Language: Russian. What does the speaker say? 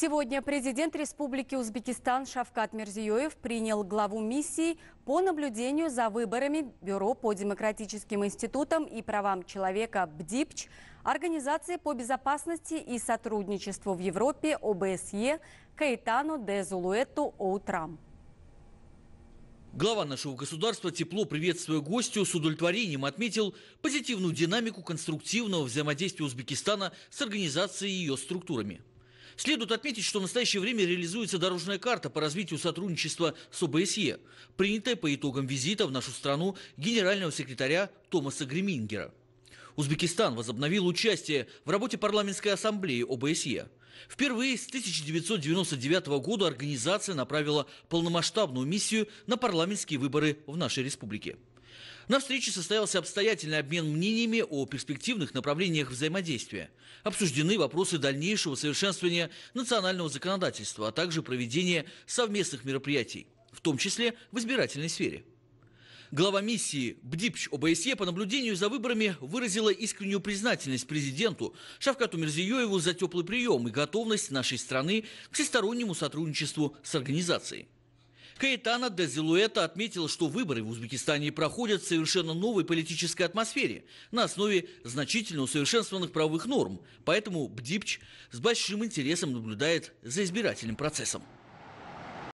Сегодня президент Республики Узбекистан Шавкат Мерзиёев принял главу миссии по наблюдению за выборами Бюро по демократическим институтам и правам человека БДИПЧ, Организации по безопасности и сотрудничеству в Европе ОБСЕ Каэтану де Зулуэту Оутрам. Глава нашего государства, тепло приветствуя гостю, с удовлетворением отметил позитивную динамику конструктивного взаимодействия Узбекистана с организацией и ее структурами. Следует отметить, что в настоящее время реализуется дорожная карта по развитию сотрудничества с ОБСЕ, принятая по итогам визита в нашу страну генерального секретаря Томаса Гремингера. Узбекистан возобновил участие в работе парламентской ассамблеи ОБСЕ. Впервые с 1999 года организация направила полномасштабную миссию на парламентские выборы в нашей республике. На встрече состоялся обстоятельный обмен мнениями о перспективных направлениях взаимодействия. Обсуждены вопросы дальнейшего совершенствования национального законодательства, а также проведения совместных мероприятий, в том числе в избирательной сфере. Глава миссии БДИПЧ ОБСЕ по наблюдению за выборами выразила искреннюю признательность президенту Шавкату Мерзиёеву за теплый прием и готовность нашей страны к всестороннему сотрудничеству с организацией. Каэтана Дезилуэта отметил, что выборы в Узбекистане проходят в совершенно новой политической атмосфере на основе значительно усовершенствованных правовых норм. Поэтому БДИПЧ с большим интересом наблюдает за избирательным процессом.